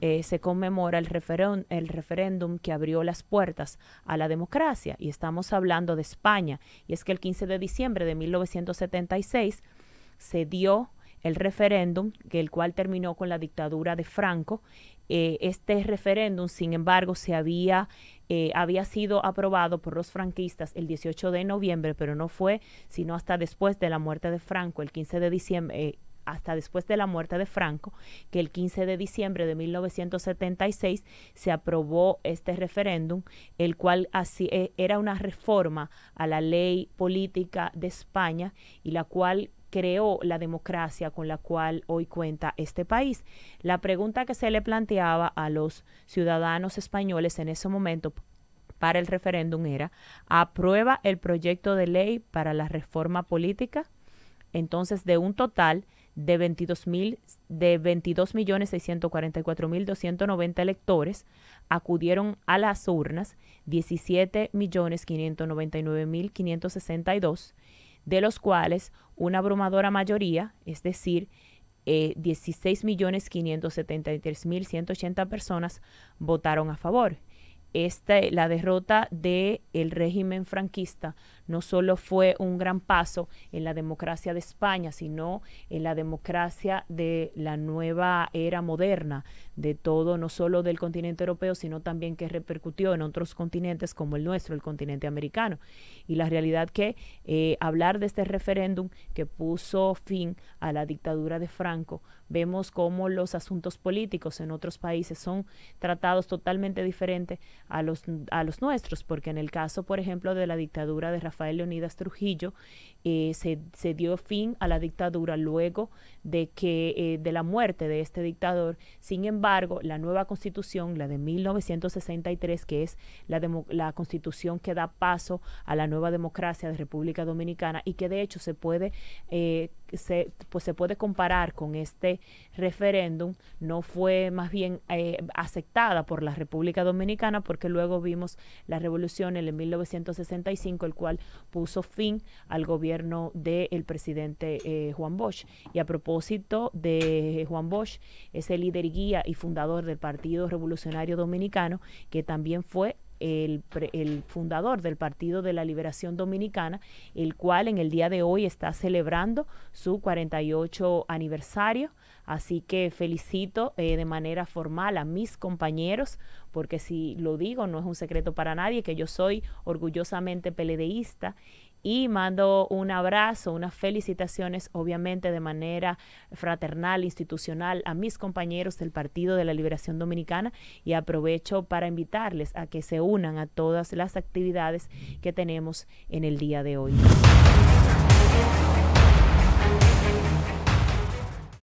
Eh, se conmemora el, el referéndum que abrió las puertas a la democracia. Y estamos hablando de España. Y es que el 15 de diciembre de 1976 se dio el referéndum, el cual terminó con la dictadura de Franco. Eh, este referéndum, sin embargo, se había, eh, había sido aprobado por los franquistas el 18 de noviembre, pero no fue sino hasta después de la muerte de Franco, el 15 de diciembre, hasta después de la muerte de Franco, que el 15 de diciembre de 1976 se aprobó este referéndum, el cual así, eh, era una reforma a la ley política de España y la cual creó la democracia con la cual hoy cuenta este país. La pregunta que se le planteaba a los ciudadanos españoles en ese momento para el referéndum era, ¿aprueba el proyecto de ley para la reforma política? Entonces, de un total de 22.644.290 de 22 electores acudieron a las urnas 17.599.562, de los cuales una abrumadora mayoría es decir 16.573.180 eh, personas votaron a favor esta, la derrota del el régimen franquista no solo fue un gran paso en la democracia de España, sino en la democracia de la nueva era moderna, de todo, no solo del continente europeo, sino también que repercutió en otros continentes como el nuestro, el continente americano. Y la realidad que eh, hablar de este referéndum que puso fin a la dictadura de Franco, vemos cómo los asuntos políticos en otros países son tratados totalmente diferente a los, a los nuestros, porque en el caso, por ejemplo, de la dictadura de Rafael, Rafael Leonidas Trujillo, eh, se, dio fin a la dictadura luego de que eh, de la muerte de este dictador. Sin embargo, la nueva constitución, la de 1963, que es la, la constitución que da paso a la nueva democracia de República Dominicana y que de hecho se puede eh, se, pues se puede comparar con este referéndum no fue más bien eh, aceptada por la República Dominicana porque luego vimos la revolución en el 1965, el cual puso fin al gobierno del presidente eh, Juan Bosch. Y a propósito de Juan Bosch, es el líder guía y fundador del Partido Revolucionario Dominicano, que también fue el, fundador del Partido de la Liberación Dominicana, el cual en el día de hoy está celebrando su 48 aniversario. Así que felicito eh, de manera formal a mis compañeros, porque si lo digo, no es un secreto para nadie, que yo soy orgullosamente peledeísta y mando un abrazo, unas felicitaciones, obviamente de manera fraternal, institucional, a mis compañeros del Partido de la Liberación Dominicana y aprovecho para invitarles a que se unan a todas las actividades que tenemos en el día de hoy.